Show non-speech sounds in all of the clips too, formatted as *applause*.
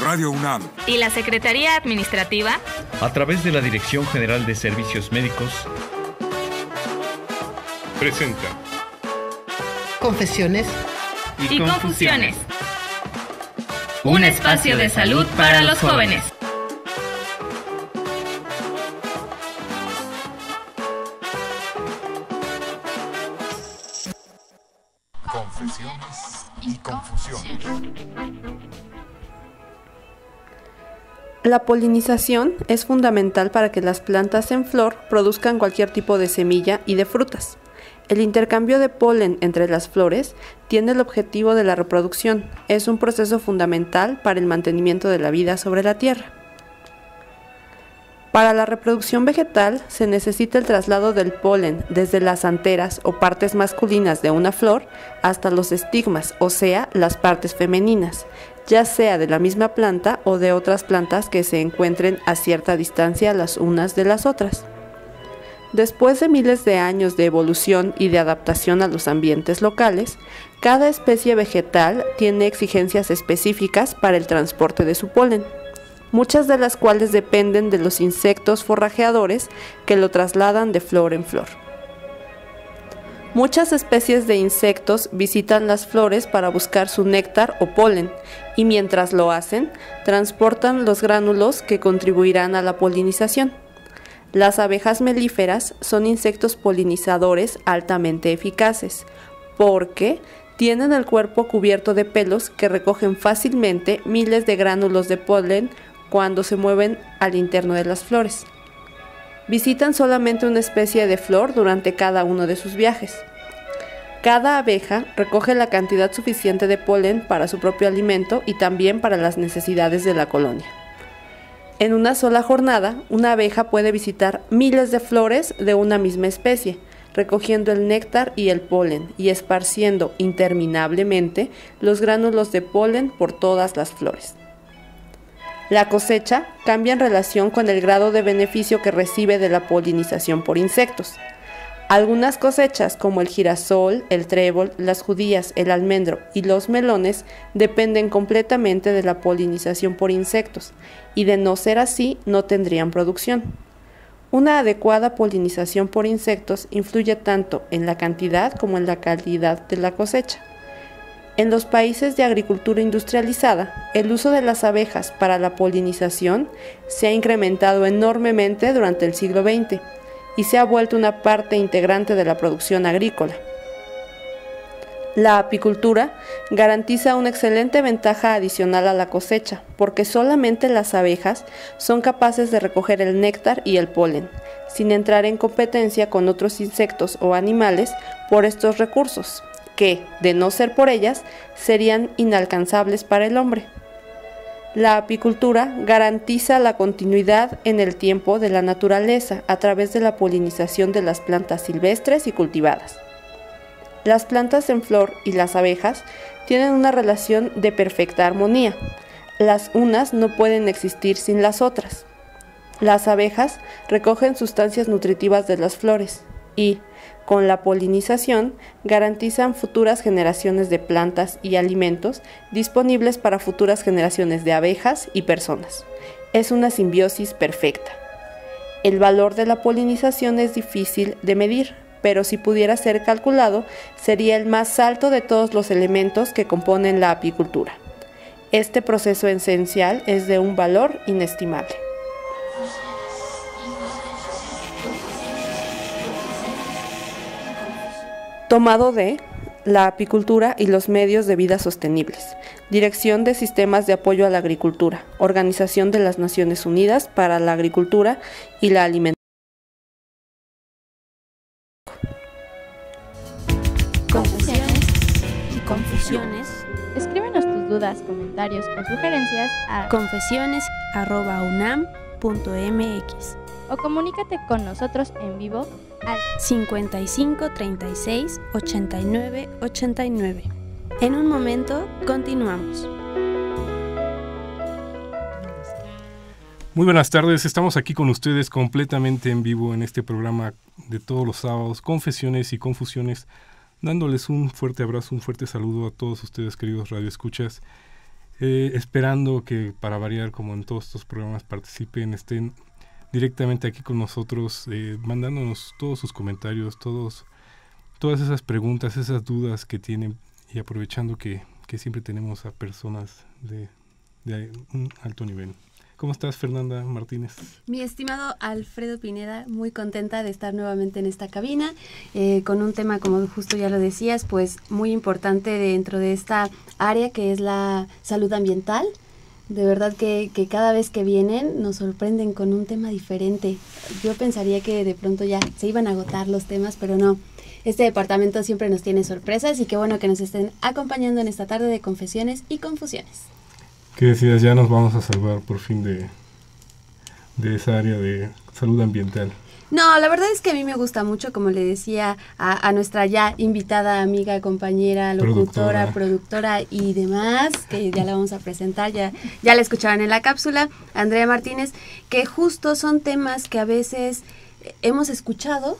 Radio UNAM y la Secretaría Administrativa a través de la Dirección General de Servicios Médicos presenta Confesiones y, confusiones. Un espacio de salud para los jóvenes. La polinización es fundamental para que las plantas en flor produzcan cualquier tipo de semilla y de frutas. El intercambio de polen entre las flores tiene el objetivo de la reproducción. Es un proceso fundamental para el mantenimiento de la vida sobre la Tierra. Para la reproducción vegetal se necesita el traslado del polen desde las anteras o partes masculinas de una flor hasta los estigmas, o sea, las partes femeninas ya sea de la misma planta o de otras plantas que se encuentren a cierta distancia las unas de las otras. Después de miles de años de evolución y de adaptación a los ambientes locales, cada especie vegetal tiene exigencias específicas para el transporte de su polen, muchas de las cuales dependen de los insectos forrajeadores que lo trasladan de flor en flor. Muchas especies de insectos visitan las flores para buscar su néctar o polen y mientras lo hacen, transportan los gránulos que contribuirán a la polinización. Las abejas melíferas son insectos polinizadores altamente eficaces porque tienen el cuerpo cubierto de pelos que recogen fácilmente miles de gránulos de polen cuando se mueven al interno de las flores. Visitan solamente una especie de flor durante cada uno de sus viajes. Cada abeja recoge la cantidad suficiente de polen para su propio alimento y también para las necesidades de la colonia. En una sola jornada, una abeja puede visitar miles de flores de una misma especie, recogiendo el néctar y el polen y esparciendo interminablemente los gránulos de polen por todas las flores. La cosecha cambia en relación con el grado de beneficio que recibe de la polinización por insectos. Algunas cosechas como el girasol, el trébol, las judías, el almendro y los melones dependen completamente de la polinización por insectos y de no ser así no tendrían producción. Una adecuada polinización por insectos influye tanto en la cantidad como en la calidad de la cosecha. En los países de agricultura industrializada, el uso de las abejas para la polinización se ha incrementado enormemente durante el siglo XX y se ha vuelto una parte integrante de la producción agrícola. La apicultura garantiza una excelente ventaja adicional a la cosecha, porque solamente las abejas son capaces de recoger el néctar y el polen, sin entrar en competencia con otros insectos o animales por estos recursos, que, de no ser por ellas, serían inalcanzables para el hombre. La apicultura garantiza la continuidad en el tiempo de la naturaleza a través de la polinización de las plantas silvestres y cultivadas. Las plantas en flor y las abejas tienen una relación de perfecta armonía. Las unas no pueden existir sin las otras. Las abejas recogen sustancias nutritivas de las flores, y, con la polinización, garantizan futuras generaciones de plantas y alimentos disponibles para futuras generaciones de abejas y personas. Es una simbiosis perfecta. El valor de la polinización es difícil de medir, pero si pudiera ser calculado, sería el más alto de todos los elementos que componen la apicultura. Este proceso esencial es de un valor inestimable. tomado de la apicultura y los medios de vida sostenibles, Dirección de Sistemas de Apoyo a la Agricultura, Organización de las Naciones Unidas para la Agricultura y la Alimentación. Confesiones y confusiones. Escríbenos tus dudas, comentarios o sugerencias a confesiones.unam.mx o comunícate con nosotros en vivo al 55 36 89 89. En un momento, continuamos. Muy buenas tardes, estamos aquí con ustedes completamente en vivo en este programa de todos los sábados, Confesiones y Confusiones, dándoles un fuerte abrazo, un fuerte saludo a todos ustedes queridos radioescuchas, Escuchas. esperando que para variar como en todos estos programas participen, estén directamente aquí con nosotros, eh, mandándonos todos sus comentarios, todos, todas esas preguntas, esas dudas que tienen y aprovechando que, que siempre tenemos a personas de, de un alto nivel. ¿Cómo estás, Fernanda Martínez? Mi estimado Alfredo Pineda, muy contenta de estar nuevamente en esta cabina, eh, con un tema, como justo ya lo decías, pues muy importante dentro de esta área que es la salud ambiental. De verdad que, cada vez que vienen nos sorprenden con un tema diferente. Yo pensaría que de pronto ya se iban a agotar los temas, pero no. Este departamento siempre nos tiene sorpresas y qué bueno que nos estén acompañando en esta tarde de confesiones y confusiones. Que decías? Ya nos vamos a salvar por fin de esa área de salud ambiental. No, la verdad es que a mí me gusta mucho, como le decía a, nuestra ya invitada amiga, compañera, locutora, productora. y demás, que ya la vamos a presentar, ya, ya la escucharon en la cápsula, Andrea Martínez, que justo son temas que a veces hemos escuchado,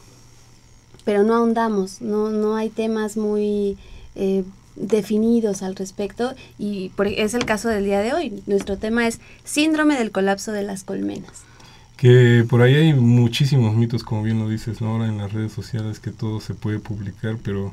pero no ahondamos, no, no hay temas muy... Eh, definidos al respecto y es el caso del día de hoy. Nuestro tema es síndrome del colapso de las colmenas. Que por ahí hay muchísimos mitos, como bien lo dices, ¿no? Ahora en las redes sociales que todo se puede publicar, pero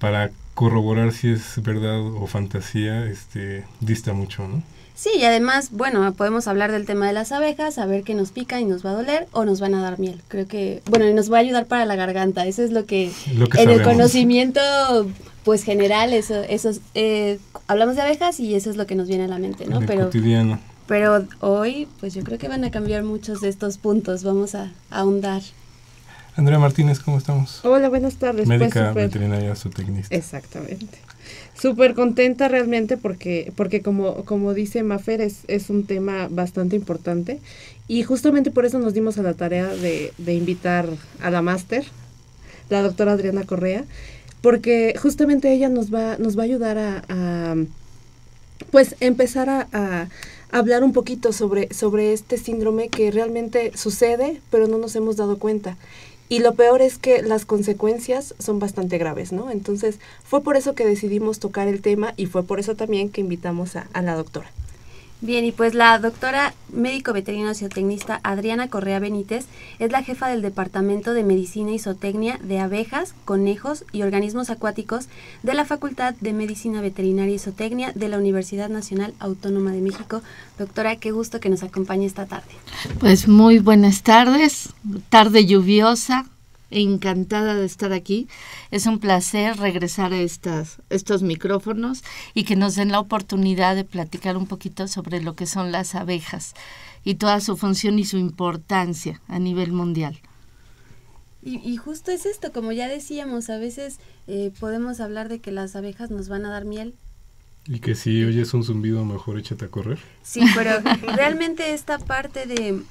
para corroborar si es verdad o fantasía, este, dista mucho, ¿no? Sí, y además, bueno, podemos hablar del tema de las abejas, a ver qué nos pica y nos va a doler o nos van a dar miel. Creo que, bueno, y nos va a ayudar para la garganta. Eso es lo que, en el conocimiento, pues general, eso, eh, hablamos de abejas y eso es lo que nos viene a la mente, ¿no? Pero cotidiano. Pero hoy, pues yo creo que van a cambiar muchos de estos puntos. Vamos a, ahondar. Andrea Martínez, ¿cómo estamos? Hola, buenas tardes. Pues Médica veterinaria zootecnista. Exactamente. Súper contenta realmente porque, porque como, como dice Mafer, es, un tema bastante importante y justamente por eso nos dimos a la tarea de, invitar a la máster, la doctora Adriana Correa, porque justamente ella nos va, nos va a ayudar a, pues empezar a hablar un poquito sobre, sobre este síndrome que realmente sucede, pero no nos hemos dado cuenta. Y lo peor es que las consecuencias son bastante graves, ¿no? Entonces, fue por eso que decidimos tocar el tema y fue por eso también que invitamos a, a la doctora. Bien, y pues la doctora médico veterinario zootecnista Adriana Correa Benítez es la jefa del Departamento de Medicina y Zootecnia de Abejas, Conejos y Organismos Acuáticos de la Facultad de Medicina Veterinaria y Zootecnia de la Universidad Nacional Autónoma de México. Doctora, qué gusto que nos acompañe esta tarde. Pues muy buenas tardes, tarde lluviosa, encantada de estar aquí. Es un placer regresar a estos micrófonos y que nos den la oportunidad de platicar un poquito sobre lo que son las abejas y toda su función y su importancia a nivel mundial. Y, justo es esto, como ya decíamos, a veces eh, podemos hablar de que las abejas nos van a dar miel, y que si oyes un zumbido, mejor échate a correr. Sí, pero *laughs* realmente esta parte de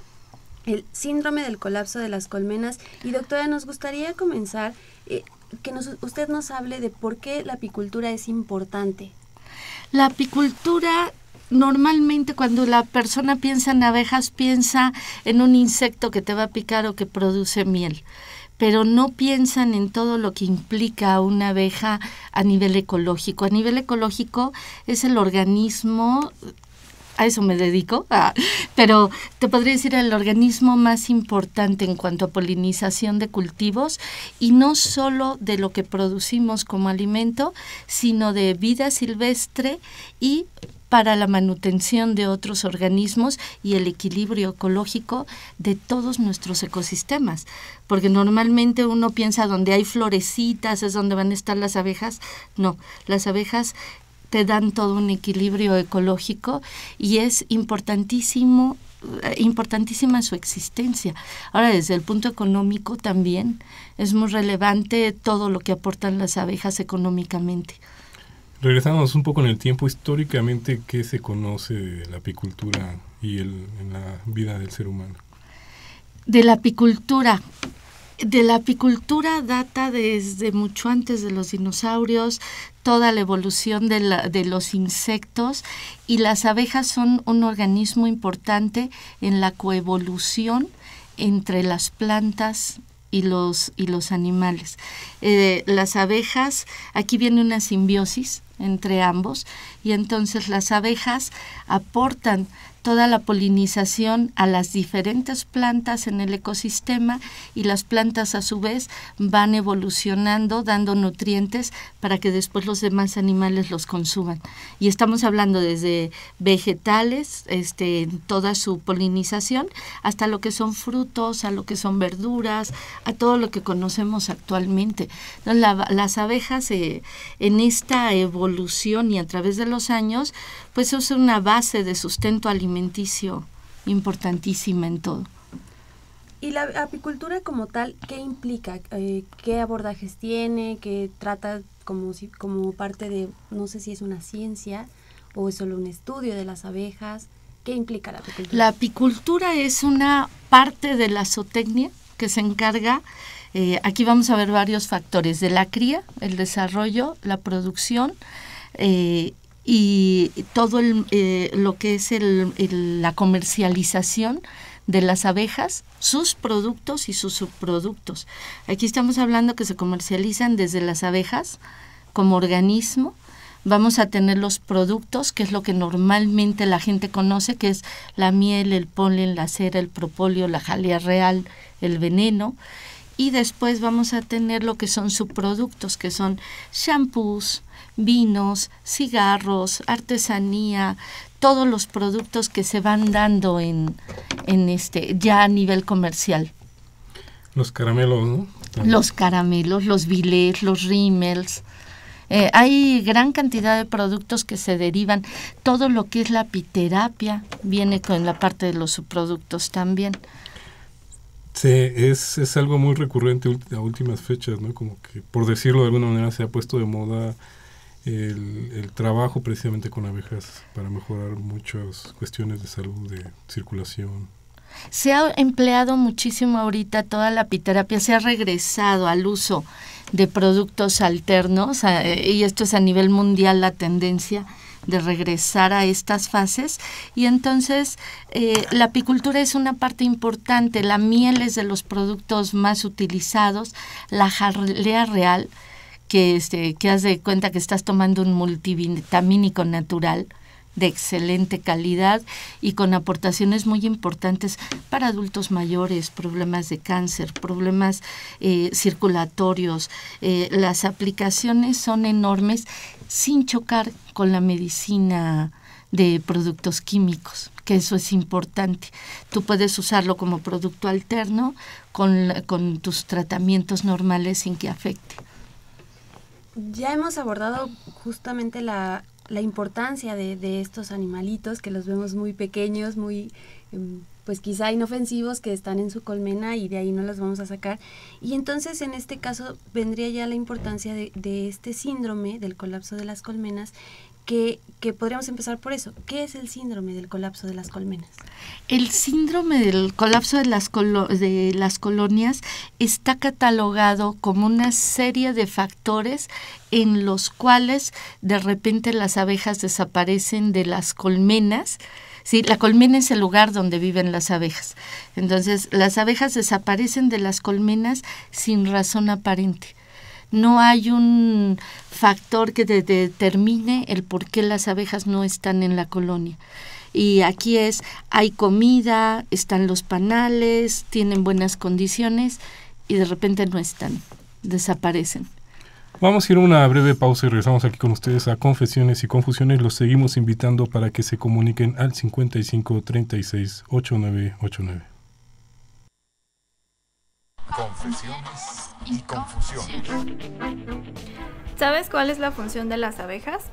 el síndrome del colapso de las colmenas. Y doctora, nos gustaría comenzar eh, que nos, usted nos hable de por qué la apicultura es importante. La apicultura normalmente cuando la persona piensa en abejas piensa en un insecto que te va a picar o que produce miel pero no piensan en todo lo que implica una abeja a nivel ecológico. A nivel ecológico es el organismo a eso me dedico, pero te podría decir el organismo más importante en cuanto a polinización de cultivos y no solo de lo que producimos como alimento, sino de vida silvestre y para la manutención de otros organismos y el equilibrio ecológico de todos nuestros ecosistemas. Porque normalmente uno piensa donde hay florecitas es donde van a estar las abejas. No, las abejas te dan todo un equilibrio ecológico y es importantísimo eh, importantísima su existencia. Ahora, desde el punto económico también es muy relevante todo lo que aportan las abejas económicamente. Regresamos un poco en el tiempo históricamente, ¿qué se conoce de la apicultura y en la vida del ser humano? De la apicultura, de la apicultura data desde mucho antes de los dinosaurios, toda la evolución de, los insectos y las abejas son un organismo importante en la coevolución entre las plantas y los, y los animales. Eh, las abejas, aquí viene una simbiosis entre ambos y entonces las abejas aportan toda la polinización a las diferentes plantas en el ecosistema y las plantas a su vez van evolucionando, dando nutrientes para que después los demás animales los consuman. Y estamos hablando desde vegetales, este, toda su polinización, hasta lo que son frutos, a lo que son verduras, a todo lo que conocemos actualmente. las abejas eh, en esta evolución y a través de los años, pues es una base de sustento alimentario alimenticio importantísima en todo. ¿Y la apicultura como tal, qué implica? Eh, ¿Qué abordajes tiene? ¿Qué trata como, si, como parte de, no sé si es una ciencia o es solo un estudio de las abejas? ¿Qué implica la apicultura? La apicultura es una parte de la zootecnia que se encarga, eh, aquí vamos a ver varios factores, de la cría, el desarrollo, la producción eh, y todo eh, lo que es la comercialización de las abejas, sus productos y sus subproductos. Aquí estamos hablando que se comercializan desde las abejas como organismo. Vamos a tener los productos, que es lo que normalmente la gente conoce, que es la miel, el polen, la cera, el propóleo, la jalea real, el veneno y después vamos a tener lo que son subproductos, que son shampoos, vinos, cigarros, artesanía, todos los productos que se van dando en, este, ya a nivel comercial. Los caramelos, ¿no? Los caramelos, los bilés, los rímels. Eh, hay gran cantidad de productos que se derivan. Todo lo que es la piterapia viene con la parte de los subproductos también. Sí, es, es algo muy recurrente a últimas fechas, ¿no? Como que, por decirlo de alguna manera, se ha puesto de moda el, el, trabajo precisamente con abejas para mejorar muchas cuestiones de salud, de circulación. Se ha empleado muchísimo ahorita toda la apiterapia, se ha regresado al uso de productos alternos, eh, y esto es a nivel mundial la tendencia de regresar a estas fases. Y entonces eh, la apicultura es una parte importante, la miel es de los productos más utilizados, la jalea real, que, este, que de cuenta que estás tomando un multivitamínico natural, de excelente calidad y con aportaciones muy importantes para adultos mayores, problemas de cáncer, problemas eh, circulatorios. Eh, las aplicaciones son enormes sin chocar con la medicina de productos químicos, que eso es importante. Tú puedes usarlo como producto alterno con, con tus tratamientos normales sin que afecte. Ya hemos abordado justamente la la importancia de, de, estos animalitos que los vemos muy pequeños, muy em, pues quizá inofensivos que están en su colmena y de ahí no los vamos a sacar. Y entonces en este caso vendría ya la importancia de este síndrome del colapso de las colmenas que, podríamos empezar por eso. ¿Qué es el síndrome del colapso de las colmenas? El síndrome del colapso de las, de las colonias está catalogado como una serie de factores en los cuales de repente las abejas desaparecen de las colmenas. Sí, la colmena es el lugar donde viven las abejas. Entonces, las abejas desaparecen de las colmenas sin razón aparente no hay un factor que determine el por qué las abejas no están en la colonia. Y aquí es, hay comida, están los panales, tienen buenas condiciones y de repente no están, desaparecen. Vamos a ir a una breve pausa y regresamos aquí con ustedes a Confesiones y Confusiones. Los seguimos invitando para que se comuniquen al 55 8989. Confesiones y ¿Sabes cuál es la función de las abejas?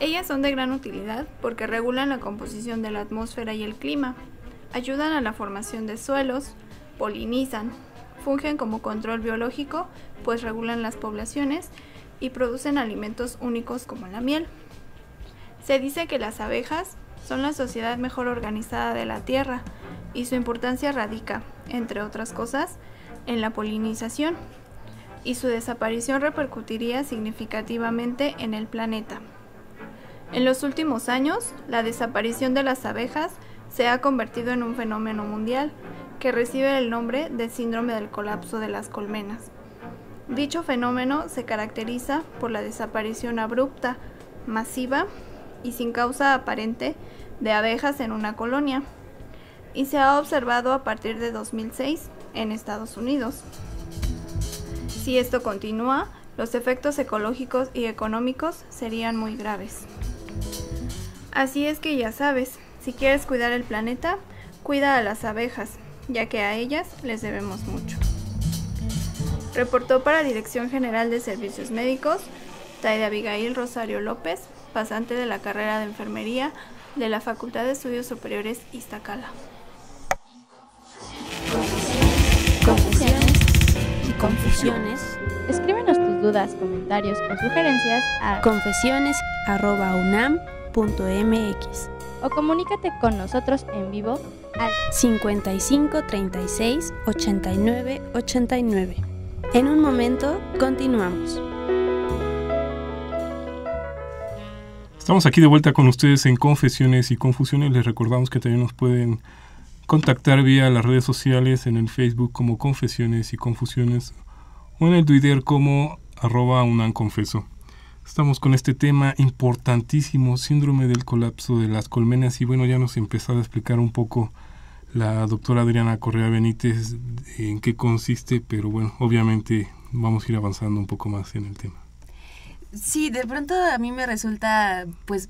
Ellas son de gran utilidad porque regulan la composición de la atmósfera y el clima, ayudan a la formación de suelos, polinizan, fungen como control biológico, pues regulan las poblaciones y producen alimentos únicos como la miel. Se dice que las abejas son la sociedad mejor organizada de la Tierra y su importancia radica, entre otras cosas, en la polinización y su desaparición repercutiría significativamente en el planeta. En los últimos años, la desaparición de las abejas se ha convertido en un fenómeno mundial que recibe el nombre de síndrome del colapso de las colmenas. Dicho fenómeno se caracteriza por la desaparición abrupta, masiva y sin causa aparente de abejas en una colonia y se ha observado a partir de 2006 en Estados Unidos. Si esto continúa, los efectos ecológicos y económicos serían muy graves. Así es que ya sabes, si quieres cuidar el planeta, cuida a las abejas, ya que a ellas les debemos mucho. Reportó para Dirección General de Servicios Médicos, Taide Abigail Rosario López, pasante de la carrera de enfermería de la Facultad de Estudios Superiores Iztacala. confusiones, Escríbenos tus dudas, comentarios o sugerencias a confesiones.unam.mx o comunícate con nosotros en vivo al 55 36 89 89. En un momento, continuamos. Estamos aquí de vuelta con ustedes en Confesiones y Confusiones. Les recordamos que también nos pueden contactar vía las redes sociales en el Facebook como Confesiones y Confusiones o en el Twitter como arroba unanconfeso. Estamos con este tema importantísimo, síndrome del colapso de las colmenas y bueno, ya nos empezó a explicar un poco la doctora Adriana Correa Benítez en qué consiste, pero bueno, obviamente vamos a ir avanzando un poco más en el tema. Sí, de pronto a mí me resulta pues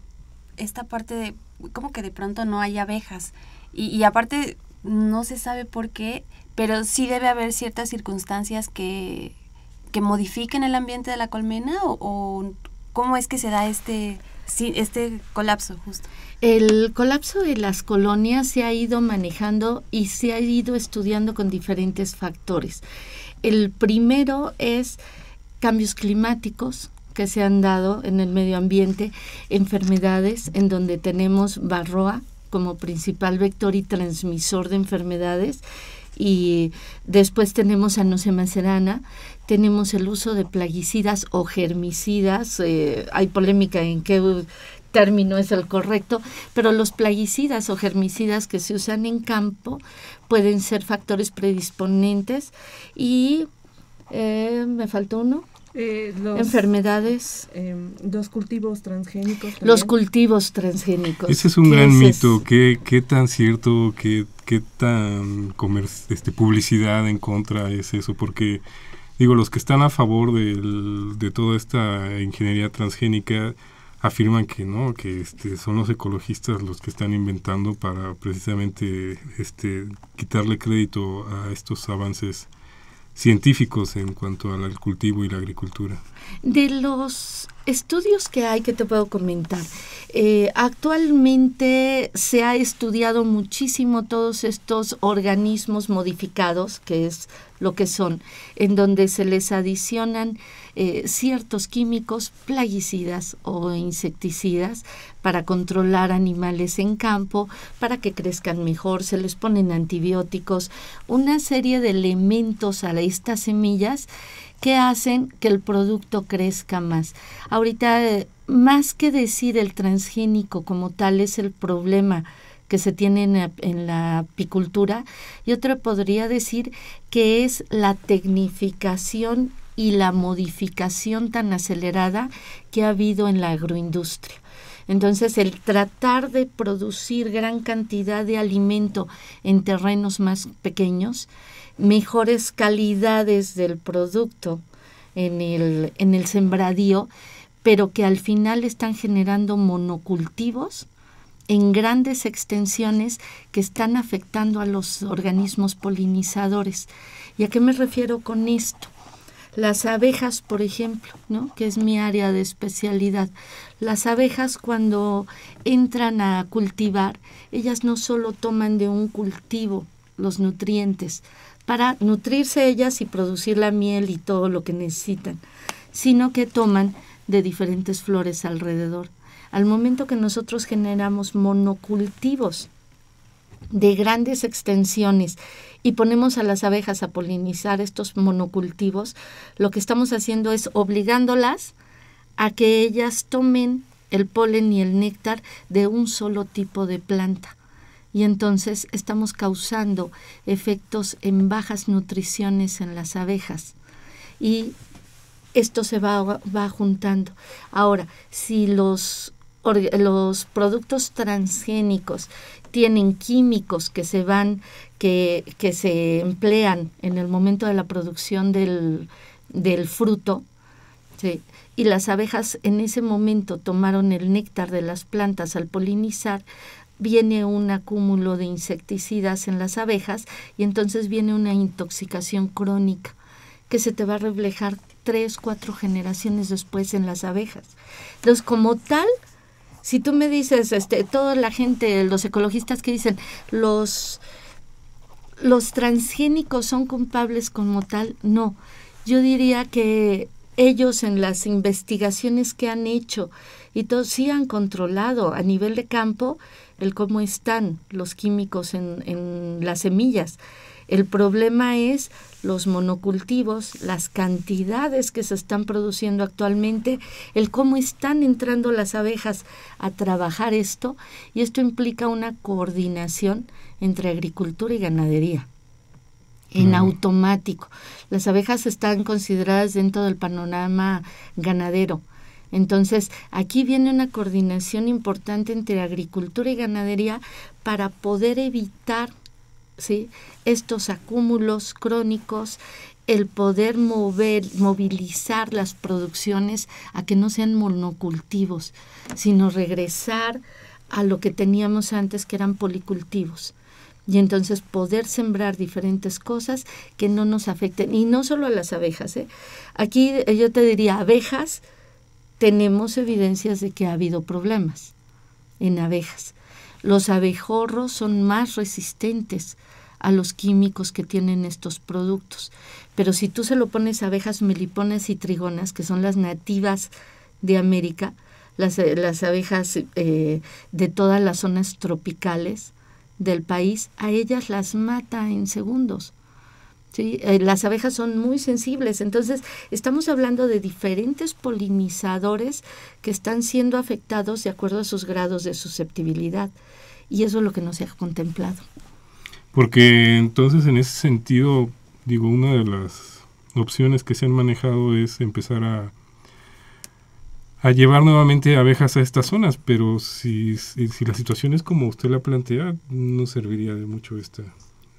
esta parte de como que de pronto no hay abejas. Y, aparte, no se sabe por qué, pero sí debe haber ciertas circunstancias que, que modifiquen el ambiente de la colmena o, cómo es que se da este, este colapso justo. El colapso de las colonias se ha ido manejando y se ha ido estudiando con diferentes factores. El primero es cambios climáticos, que se han dado en el medio ambiente, enfermedades en donde tenemos barroa como principal vector y transmisor de enfermedades y después tenemos a serana, tenemos el uso de plaguicidas o germicidas, eh, hay polémica en qué término es el correcto, pero los plaguicidas o germicidas que se usan en campo pueden ser factores predisponentes y eh, me faltó uno eh, enfermedades. Em, los cultivos transgénicos. Los cultivos transgénicos. Ese es un gran mito. ¿Qué, tan cierto, qué, tan este, publicidad en contra es eso? Porque, digo, los que están a favor de toda esta ingeniería transgénica afirman que no, que este, son los ecologistas los que están inventando para precisamente este, quitarle crédito a estos avances científicos en cuanto al cultivo y la agricultura. De los estudios que hay que te puedo comentar, eh, actualmente se ha estudiado muchísimo todos estos organismos modificados, que es lo que son, en donde se les adicionan eh, ciertos químicos plaguicidas o insecticidas para controlar animales en campo, para que crezcan mejor, se les ponen antibióticos, una serie de elementos a estas semillas que hacen que el producto crezca más. Ahorita, más que decir el transgénico como tal es el problema, que se tiene en, en la apicultura y otro podría decir que es la tecnificación y la modificación tan acelerada que ha habido en la agroindustria. Entonces, el tratar de producir gran cantidad de alimento en terrenos más pequeños, mejores calidades del producto en el, en el sembradío, pero que al final están generando monocultivos en grandes extensiones que están afectando a los organismos polinizadores. ¿Y a qué me refiero con esto? Las abejas, por ejemplo, ¿no? que es mi área de especialidad. Las abejas cuando entran a cultivar, ellas no solo toman de un cultivo los nutrientes para nutrirse ellas y producir la miel y todo lo que necesitan, sino que toman de diferentes flores alrededor. Al momento que nosotros generamos monocultivos, de grandes extensiones y ponemos a las abejas a polinizar estos monocultivos, lo que estamos haciendo es obligándolas a que ellas tomen el polen y el néctar de un solo tipo de planta. Y entonces estamos causando efectos en bajas nutriciones en las abejas. Y esto se va, va juntando. Ahora, si los los productos transgénicos tienen químicos que se van, que, se emplean en el momento de la producción del, del fruto, y las abejas en ese momento tomaron el néctar de las plantas al polinizar, viene un acúmulo de insecticidas en las abejas y entonces viene una intoxicación crónica que se te va a reflejar tres, cuatro generaciones después en las abejas. Entonces, como tal, si tú me dices, este, toda la gente, los ecologistas que dicen, los, los transgénicos son culpables como tal, no. Yo diría que ellos en las investigaciones que han hecho y todos sí han controlado a nivel de campo el cómo están los químicos en, en las semillas. El problema es los monocultivos, las cantidades que se están produciendo actualmente, el cómo están entrando las abejas a trabajar esto, y esto implica una coordinación entre agricultura y ganadería en mm. automático. Las abejas están consideradas dentro del panorama ganadero. Entonces, aquí viene una coordinación importante entre agricultura y ganadería para poder evitar ¿sí? estos acúmulos crónicos, el poder mover, movilizar las producciones a que no sean monocultivos, sino regresar a lo que teníamos antes que eran policultivos. Y entonces poder sembrar diferentes cosas que no nos afecten. Y no solo a las abejas. ¿eh? Aquí eh, yo te diría, abejas, tenemos evidencias de que ha habido problemas en abejas. Los abejorros son más resistentes a los químicos que tienen estos productos. Pero si tú se lo pones a abejas melipones y trigonas, que son las nativas de América, las, eh, abejas eh, de todas las zonas tropicales del país, a ellas las mata en segundos. ¿sí? Eh, las abejas son muy sensibles, entonces estamos hablando de diferentes polinizadores que están siendo afectados de acuerdo a sus grados de susceptibilidad. Y eso es lo que no se ha contemplado. Porque entonces en ese sentido, digo, una de las opciones que se han manejado es empezar a, llevar nuevamente abejas a estas zonas, pero si, si la situación es como usted la plantea, no serviría de mucho esta,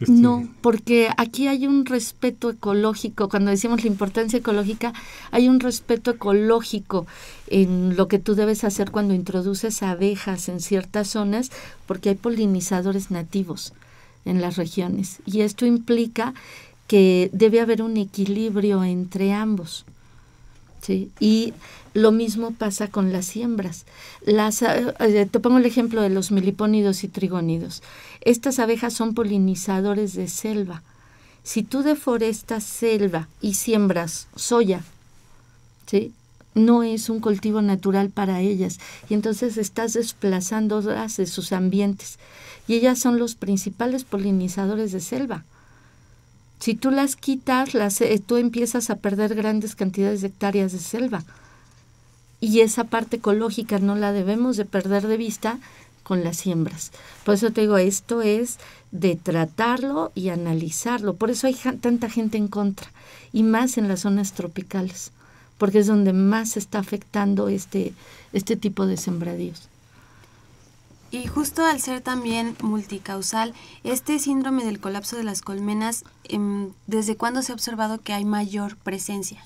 este, no, porque aquí hay un respeto ecológico, cuando decimos la importancia ecológica, hay un respeto ecológico en lo que tú debes hacer cuando introduces abejas en ciertas zonas, porque hay polinizadores nativos en las regiones. Y esto implica que debe haber un equilibrio entre ambos. Y lo mismo pasa con las siembras. Las, eh, eh, te pongo el ejemplo de los milipónidos y trigónidos. Estas abejas son polinizadores de selva. Si tú deforestas selva y siembras soya, ¿sí? no es un cultivo natural para ellas y entonces estás desplazándolas de sus ambientes. Y ellas son los principales polinizadores de selva. Si tú las quitas, las, eh, tú empiezas a perder grandes cantidades de hectáreas de selva. Y esa parte ecológica no la debemos de perder de vista con las siembras. Por eso te digo, esto es de tratarlo y analizarlo. Por eso hay tanta gente en contra, y más en las zonas tropicales, porque es donde más se está afectando este, este tipo de sembradíos. Y justo al ser también multicausal, este síndrome del colapso de las colmenas, em, ¿desde cuándo se ha observado que hay mayor presencia?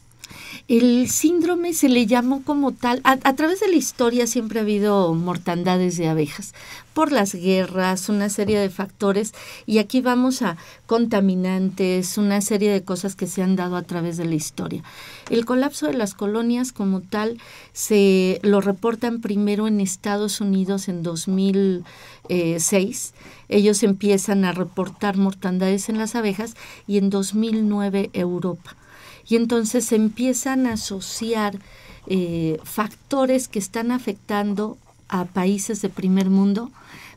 El síndrome se le llamó como tal, a, través de la historia siempre ha habido mortandades de abejas, por las guerras, una serie de factores, y aquí vamos a contaminantes, una serie de cosas que se han dado a través de la historia. El colapso de las colonias como tal se lo reportan primero en Estados Unidos en 2006, eh, ellos empiezan a reportar mortandades en las abejas y en 2009 Europa. Y entonces empiezan a asociar eh, factores que están afectando a países de primer mundo,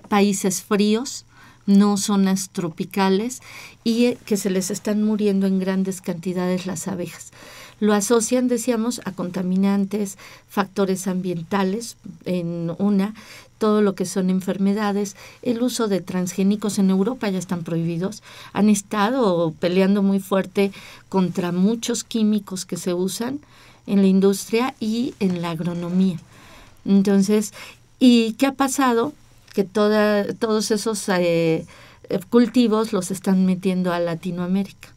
países fríos, no zonas tropicales y eh, que se les están muriendo en grandes cantidades las abejas. Lo asocian, decíamos, a contaminantes, factores ambientales en una, todo lo que son enfermedades, el uso de transgénicos en Europa ya están prohibidos, han estado peleando muy fuerte contra muchos químicos que se usan en la industria y en la agronomía. Entonces, ¿y qué ha pasado? Que todos esos eh, eh, cultivos los están metiendo a Latinoamérica.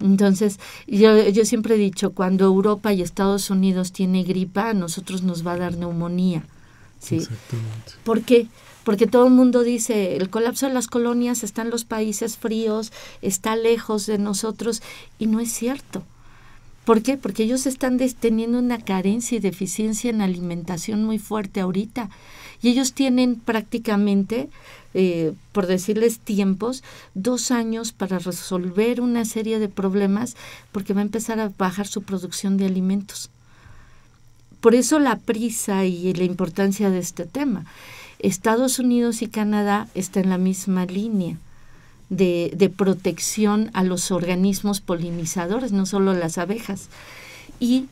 Entonces, yo, yo siempre he dicho, cuando Europa y Estados Unidos tiene gripa, a nosotros nos va a dar neumonía ¿sí? ¿Por qué? Porque todo el mundo dice, el colapso de las colonias está en los países fríos, está lejos de nosotros, y no es cierto. ¿Por qué? Porque ellos están teniendo una carencia y deficiencia en alimentación muy fuerte ahorita. Y ellos tienen prácticamente, eh, por decirles tiempos, dos años para resolver una serie de problemas porque va a empezar a bajar su producción de alimentos. Por eso la prisa y la importancia de este tema. Estados Unidos y Canadá están en la misma línea de, de, protección a los organismos polinizadores, no solo las abejas. Y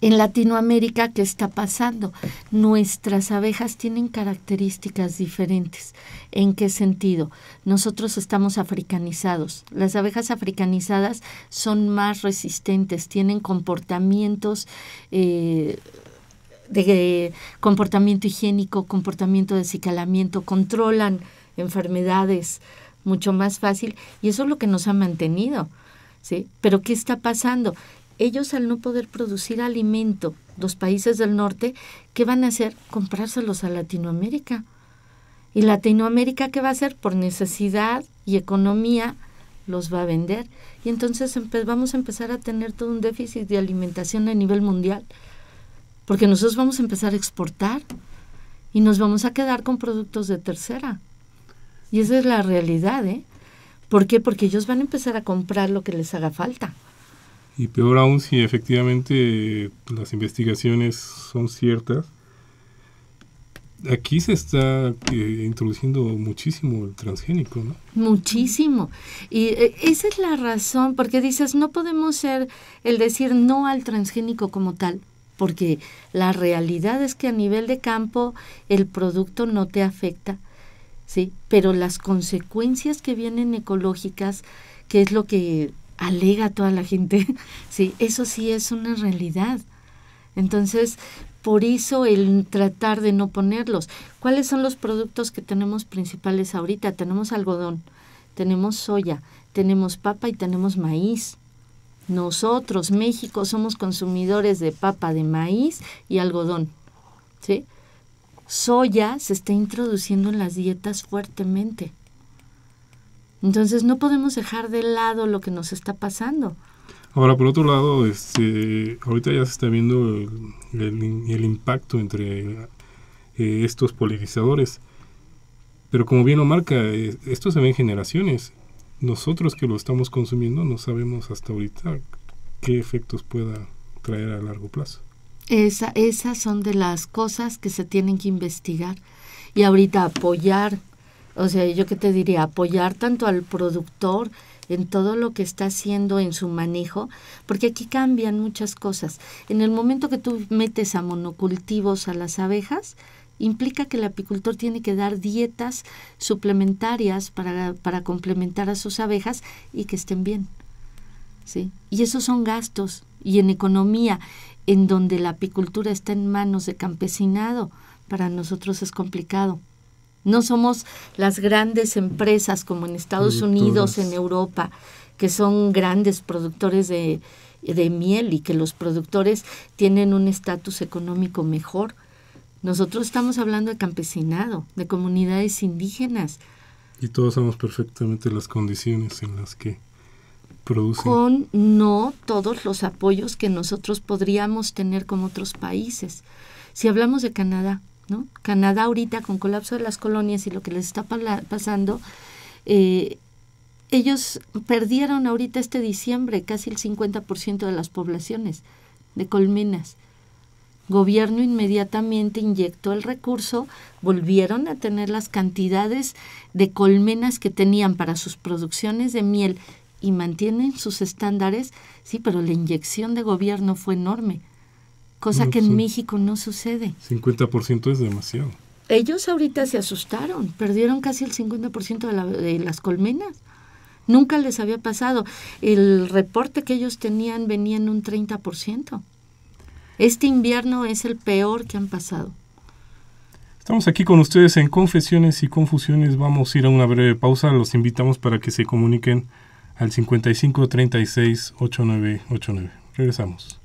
en Latinoamérica, ¿qué está pasando? Nuestras abejas tienen características diferentes. ¿En qué sentido? Nosotros estamos africanizados. Las abejas africanizadas son más resistentes, tienen comportamientos... Eh, de comportamiento higiénico, comportamiento de acicalamiento, controlan enfermedades mucho más fácil y eso es lo que nos ha mantenido. ¿Sí? Pero ¿qué está pasando? ellos al no poder producir alimento, los países del norte, ¿qué van a hacer? Comprárselos a Latinoamérica. ¿Y Latinoamérica qué va a hacer? Por necesidad y economía los va a vender. Y entonces vamos a empezar a tener todo un déficit de alimentación a nivel mundial, porque nosotros vamos a empezar a exportar y nos vamos a quedar con productos de tercera. Y esa es la realidad, ¿eh? ¿Por qué? Porque ellos van a empezar a comprar lo que les haga falta. Y peor aún si efectivamente las investigaciones son ciertas. Aquí se está eh, introduciendo muchísimo el transgénico, ¿no? Muchísimo. Y eh, esa es la razón, porque dices, no podemos ser el decir no al transgénico como tal, porque la realidad es que a nivel de campo el producto no te afecta, ¿sí? Pero las consecuencias que vienen ecológicas, que es lo que alega a toda la gente, *laughs* sí, eso sí es una realidad. Entonces, por eso el tratar de no ponerlos. ¿Cuáles son los productos que tenemos principales ahorita? Tenemos algodón, tenemos soya, tenemos papa y tenemos maíz. Nosotros, México, somos consumidores de papa, de maíz y algodón. ¿sí? Soya se está introduciendo en las dietas fuertemente. Entonces no podemos dejar de lado lo que nos está pasando. Ahora, por otro lado, este, ahorita ya se está viendo el, impacto entre eh, estos polinizadores. Pero como bien lo marca, eh, esto se ve en generaciones. Nosotros que lo estamos consumiendo no sabemos hasta ahorita qué efectos pueda traer a largo plazo. Esa, esas son de las cosas que se tienen que investigar y ahorita apoyar o sea, yo qué te diría, apoyar tanto al productor en todo lo que está haciendo en su manejo, porque aquí cambian muchas cosas. En el momento que tú metes a monocultivos a las abejas, implica que el apicultor tiene que dar dietas suplementarias para, para complementar a sus abejas y que estén bien. ¿sí? Y esos son gastos. Y en economía, en donde la apicultura está en manos de campesinado, para nosotros es complicado. No somos las grandes empresas como en Estados Unidos, en Europa, que son grandes productores de, miel y que los productores tienen un estatus económico mejor. Nosotros estamos hablando de campesinado, de comunidades indígenas. Y todos sabemos perfectamente las condiciones en las que producen. Con no todos los apoyos que nosotros podríamos tener con otros países. Si hablamos de Canadá, Canadá ahorita con colapso de las colonias y lo que les está pasando, eh, ellos perdieron ahorita este diciembre casi el 50% de las poblaciones de colmenas. Gobierno inmediatamente inyectó el recurso, volvieron a tener las cantidades de colmenas que tenían para sus producciones de miel y mantienen sus estándares, sí, pero la inyección de gobierno fue enorme cosa que en México no sucede. 50% es demasiado. Ellos ahorita se asustaron, perdieron casi el 50% de, la, de las colmenas. Nunca les había pasado. El reporte que ellos tenían venía en un 30%. Este invierno es el peor que han pasado. Estamos aquí con ustedes en Confesiones y Confusiones. Vamos a ir a una breve pausa. Los invitamos para que se comuniquen al 5536-8989. Regresamos.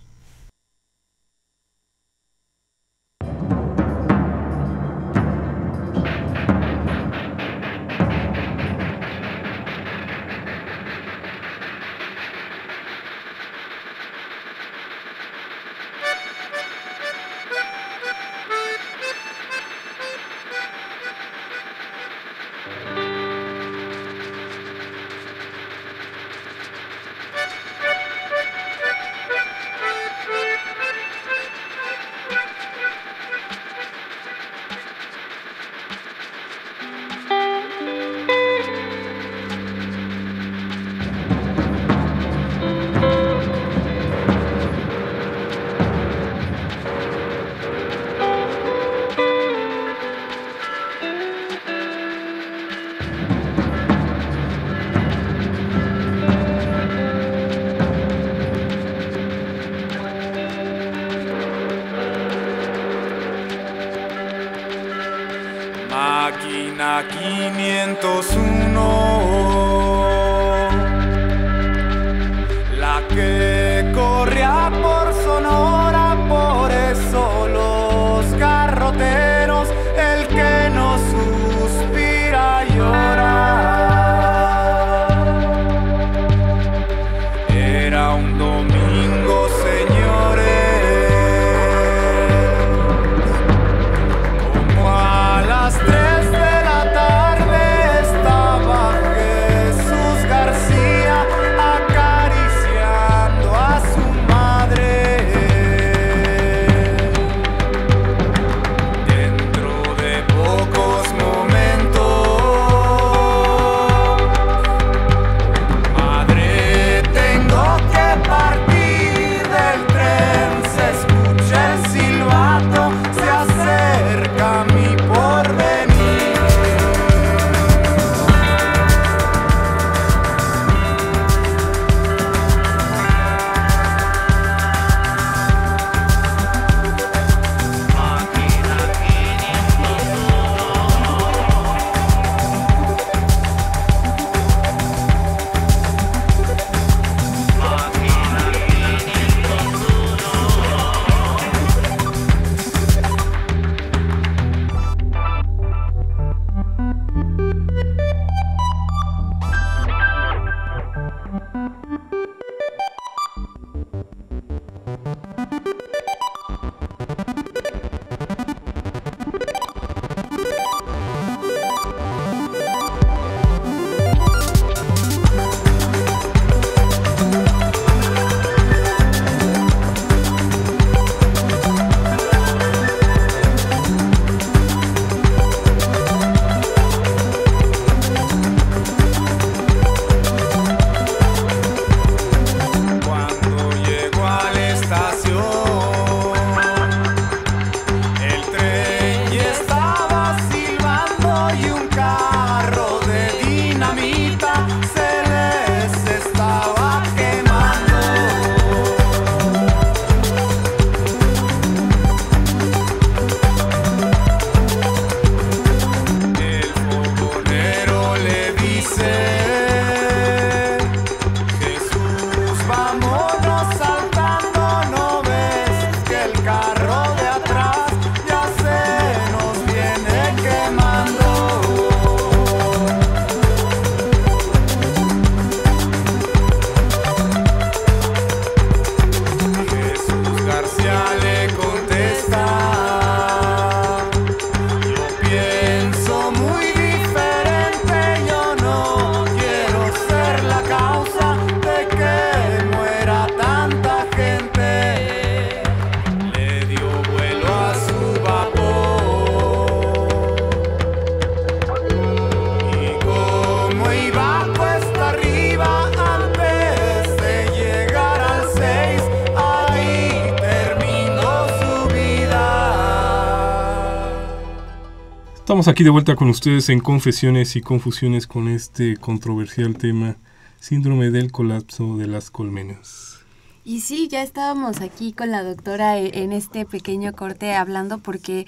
Estamos aquí de vuelta con ustedes en Confesiones y Confusiones con este controversial tema, síndrome del colapso de las colmenas. Y sí, ya estábamos aquí con la doctora e-, en este pequeño corte hablando porque,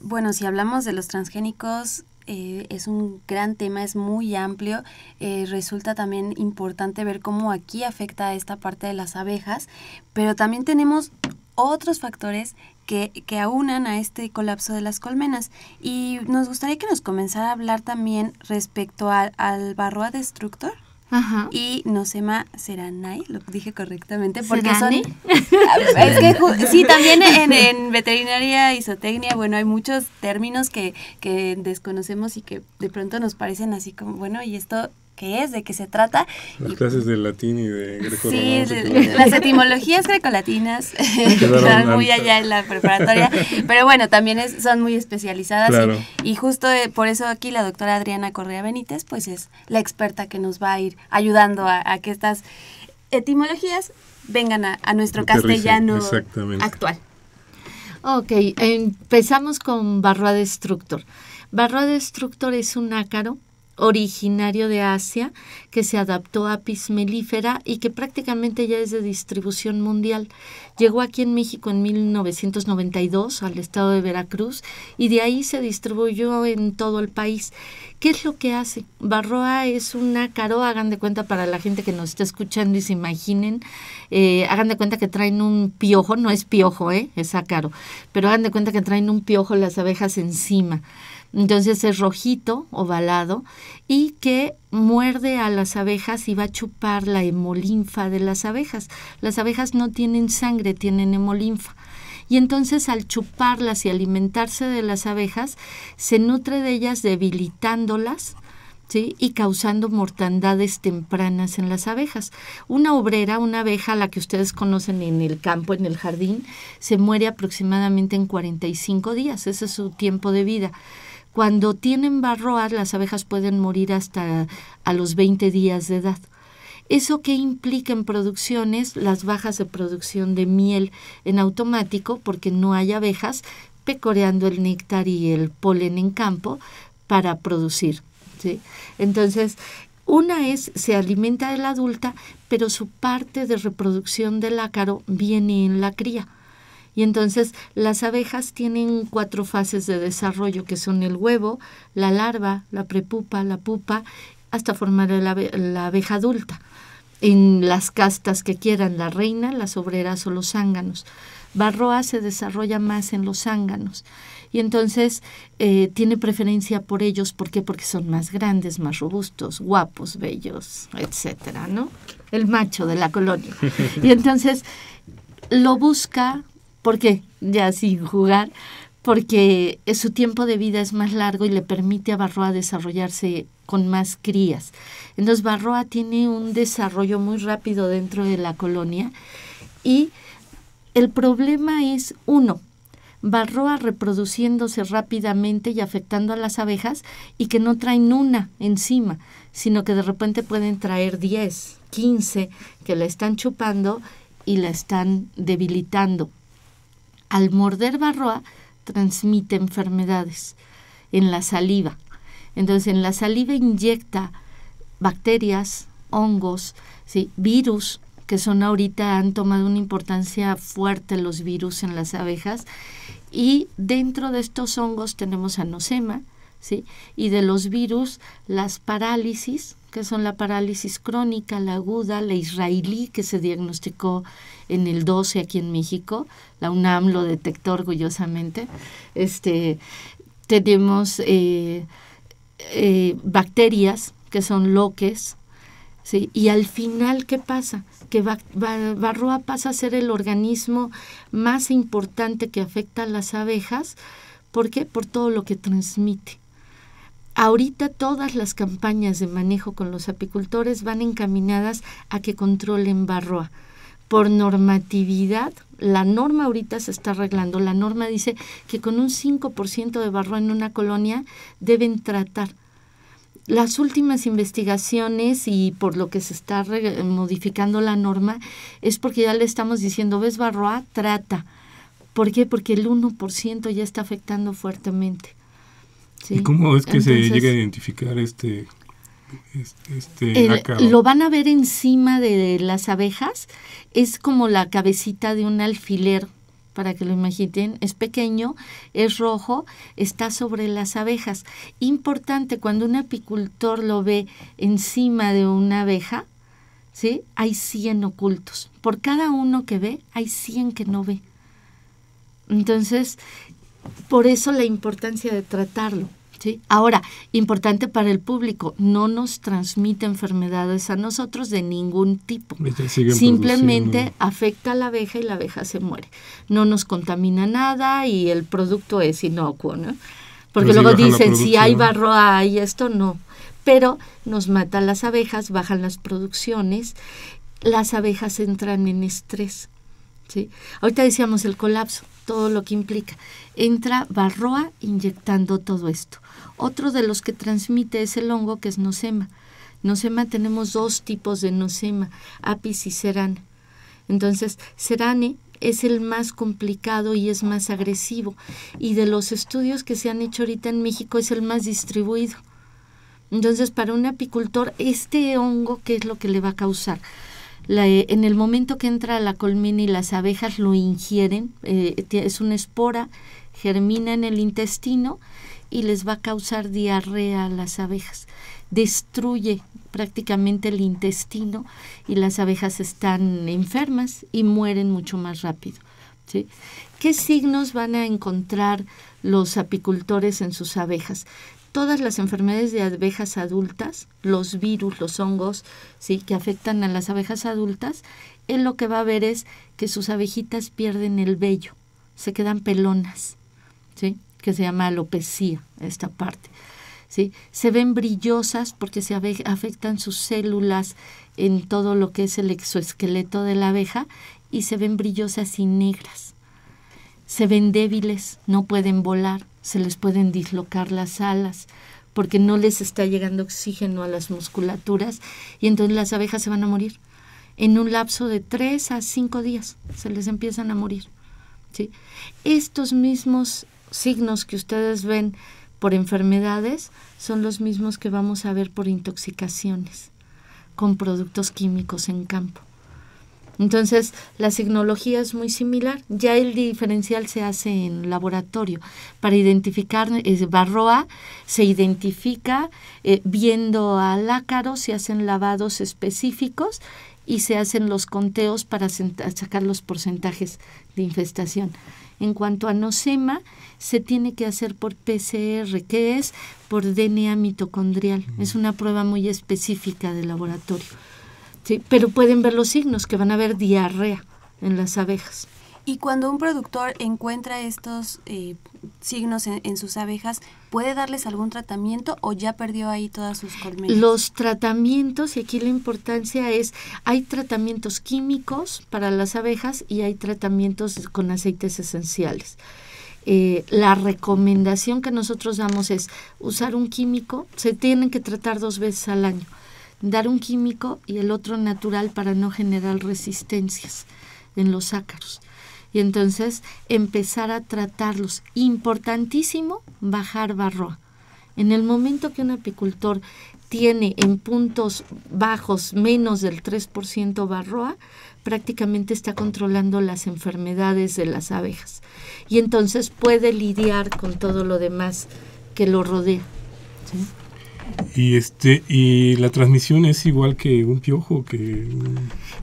bueno, si hablamos de los transgénicos, eh, es un gran tema, es muy amplio. Eh, resulta también importante ver cómo aquí afecta a esta parte de las abejas, pero también tenemos otros factores que, que, aunan a este colapso de las colmenas. Y nos gustaría que nos comenzara a hablar también respecto al barroa destructor. Ajá. Y Nosema Seranay, lo dije correctamente, porque son... *laughs* Es que, sí, *laughs* también en, veterinaria isotecnia, bueno, hay muchos términos que, que desconocemos y que de pronto nos parecen así como, bueno, y esto qué es, de qué se trata. Las clases de latín y de greco Sí, *laughs* las etimologías grecolatinas *laughs* están muy allá en la preparatoria, pero bueno, también son muy especializadas y, justo eh, por eso aquí la doctora Adriana Correa Benítez pues es la experta que nos va a ir ayudando a, que estas etimologías vengan a, nuestro castellano actual. Ok, empezamos con Barroa Destructor. Barroa Destructor es un ácaro originario de Asia, que se adaptó a pis melífera y que prácticamente ya es de distribución mundial. Llegó aquí en México en 1992 al estado de Veracruz y de ahí se distribuyó en todo el país. ¿Qué es lo que hace? Barroa es un caro, hagan de cuenta para la gente que nos está escuchando y se imaginen, eh, hagan de cuenta que traen un piojo, no es piojo, eh, es ácaro, pero hagan de cuenta que traen un piojo las abejas encima. Entonces es rojito, ovalado, y que muerde a las abejas y va a chupar la hemolinfa de las abejas. Las abejas no tienen sangre, tienen hemolinfa. Y entonces al chuparlas y alimentarse de las abejas, se nutre de ellas debilitándolas y causando mortandades tempranas en las abejas. Una obrera, una abeja, la que ustedes conocen en el campo, en el jardín, se muere aproximadamente en 45 días, ese es su tiempo de vida. Cuando tienen barroar, ah, las abejas pueden morir hasta a los 20 días de edad. ¿Eso que implica en producciones? Las bajas de producción de miel en automático, porque no hay abejas pecoreando el néctar y el polen en campo para producir. Entonces, una es, se alimenta de la adulta, pero su parte de reproducción del ácaro viene en la cría. Y entonces las abejas tienen cuatro fases de desarrollo, que son el huevo, la larva, la prepupa, la pupa, hasta formar la, abeja adulta, en las castas que quieran, la reina, las obreras o los zánganos. Barroa se desarrolla más en los zánganos y entonces eh, tiene preferencia por ellos, ¿por qué? Porque son más grandes, más robustos, guapos, bellos, etcétera, ¿no? El macho de la colonia. *laughs* Y entonces lo busca, porque ya sin jugar, porque su tiempo de vida es más largo y le permite a Barroa desarrollarse con más crías. Entonces Barroa tiene un desarrollo muy rápido dentro de la colonia y el problema es uno, Barroa reproduciéndose rápidamente y afectando a las abejas y que no traen una encima, sino que de repente pueden traer 10, 15 que la están chupando y la están debilitando al morder barroa transmite enfermedades en la saliva. Entonces, en la saliva inyecta bacterias, hongos, virus, que son ahorita han tomado una importancia fuerte los virus en las abejas. Y dentro de estos hongos tenemos anosema, ¿sí? y de los virus las parálisis, que son la parálisis crónica, la aguda, la israelí que se diagnosticó en el 12 aquí en México, la UNAM lo detectó orgullosamente. Este, tenemos eh, eh, bacterias que son loques, ¿sí? y al final, ¿qué pasa? Que Barroa pasa a ser el organismo más importante que afecta a las abejas, ¿por qué? Por todo lo que transmite. Ahorita todas las campañas de manejo con los apicultores van encaminadas a que controlen barroa. Por normatividad, la norma ahorita se está arreglando. La norma dice que con un 5% de barroa en una colonia deben tratar. Las últimas investigaciones y por lo que se está modificando la norma es porque ya le estamos diciendo, ves barroa, trata. ¿Por qué? Porque el 1% ya está afectando fuertemente. ¿Y cómo es que se llega a identificar este, este lo van a ver encima de las abejas. Es como la cabecita de un alfiler, para que lo imaginen. Es pequeño, es rojo, está sobre las abejas. Importante, cuando un apicultor lo ve encima de una abeja, ¿sí? hay 100 ocultos. Por cada uno que ve, hay 100 que no ve. Entonces, por eso la importancia de tratarlo. ¿sí? Ahora, importante para el público, no nos transmite enfermedades a nosotros de ningún tipo. Simplemente afecta a la abeja y la abeja se muere. No nos contamina nada y el producto es inocuo. ¿no? Porque luego dicen, si hay barroa y esto, no. Pero nos matan las abejas, bajan las producciones, las abejas entran en estrés. ¿sí? Ahorita decíamos el colapso todo lo que implica. Entra Barroa inyectando todo esto. Otro de los que transmite es el hongo que es nosema. Nosema tenemos dos tipos de nosema, apis y serane, Entonces, serane es el más complicado y es más agresivo. Y de los estudios que se han hecho ahorita en México es el más distribuido. Entonces, para un apicultor, este hongo, ¿qué es lo que le va a causar? Eh, en el momento que entra la colmena y las abejas lo ingieren, eh, es una espora, germina en el intestino y les va a causar diarrea a las abejas. Destruye prácticamente el intestino y las abejas están enfermas y mueren mucho más rápido. ¿Qué signos van a encontrar los apicultores en sus abejas? todas las enfermedades de abejas adultas, los virus, los hongos, sí, que afectan a las abejas adultas, él lo que va a ver es que sus abejitas pierden el vello, se quedan pelonas, ¿sí? que se llama alopecia, esta parte. ¿sí? Se ven brillosas porque se afectan sus células en todo lo que es el exoesqueleto de la abeja y se ven brillosas y negras se ven débiles, no pueden volar, se les pueden dislocar las alas porque no les está llegando oxígeno a las musculaturas y entonces las abejas se van a morir. En un lapso de tres a cinco días se les empiezan a morir. ¿sí? Estos mismos signos que ustedes ven por enfermedades son los mismos que vamos a ver por intoxicaciones con productos químicos en campo. Entonces, la tecnología es muy similar. Ya el diferencial se hace en laboratorio. Para identificar eh, barroa, se identifica eh, viendo al ácaro, se hacen lavados específicos y se hacen los conteos para sacar los porcentajes de infestación. En cuanto a nosema, se tiene que hacer por PCR, que es por DNA mitocondrial. Es una prueba muy específica de laboratorio. ¿sí? pero pueden ver los signos que van a haber diarrea en las abejas. Y cuando un productor encuentra estos eh, signos en, sus abejas, ¿puede darles algún tratamiento o ya perdió ahí todas sus colmenas? Los tratamientos, y aquí la importancia es, hay tratamientos químicos para las abejas y hay tratamientos con aceites esenciales. Eh, la recomendación que nosotros damos es usar un químico, se tienen que tratar dos veces al año dar un químico y el otro natural para no generar resistencias en los ácaros. Y entonces empezar a tratarlos. Importantísimo bajar barroa. En el momento que un apicultor tiene en puntos bajos menos del 3% barroa, prácticamente está controlando las enfermedades de las abejas. Y entonces puede lidiar con todo lo demás que lo rodea. ¿sí? Y este y la transmisión es igual que un piojo que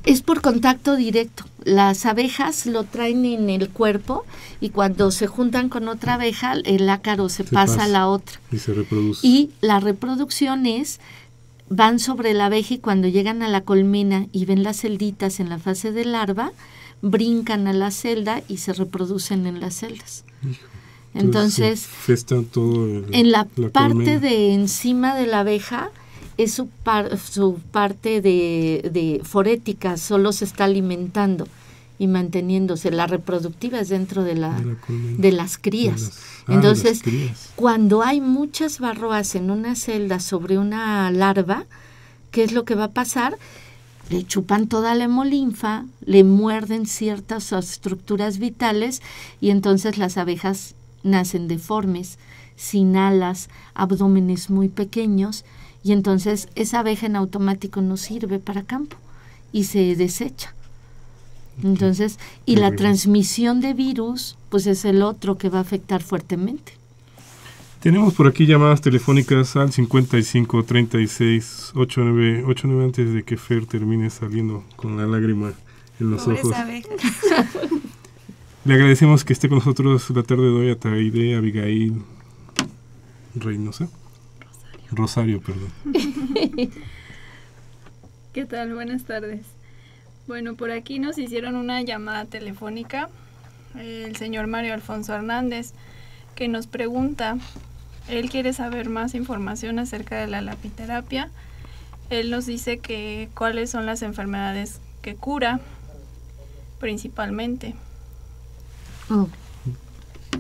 es por contacto directo. Las abejas lo traen en el cuerpo y cuando se juntan con otra abeja el ácaro se, pasa, a la otra y se reproduce. Y la reproducción es van sobre la abeja y cuando llegan a la colmena y ven las celditas en la fase de larva brincan a la celda y se reproducen en las celdas. Entonces, en la, parte de encima de la abeja es su, su parte de, forética, solo se está alimentando y manteniéndose. La reproductiva es dentro de, la, de, las crías. Ah, entonces, cuando hay muchas barroas en una celda sobre una larva, ¿qué es lo que va a pasar? le chupan toda la hemolinfa, le muerden ciertas estructuras vitales y entonces las abejas nacen deformes, sin alas, abdómenes muy pequeños, y entonces esa abeja en automático no sirve para campo y se desecha. Entonces, y la transmisión de virus, pues es el otro que va a afectar fuertemente. Tenemos por aquí llamadas telefónicas al 55 36 89 89 antes de que Fer termine saliendo con la lágrima en los ojos. *laughs* Le agradecemos que esté con nosotros la tarde de hoy a Taide Abigail Reynosa. Rosario. Rosario, perdón. *laughs* ¿Qué tal? Buenas tardes. Bueno, por aquí nos hicieron una llamada telefónica el señor Mario Alfonso Hernández, que nos pregunta, él quiere saber más información acerca de la lapiterapia. Él nos dice que cuáles son las enfermedades que cura principalmente.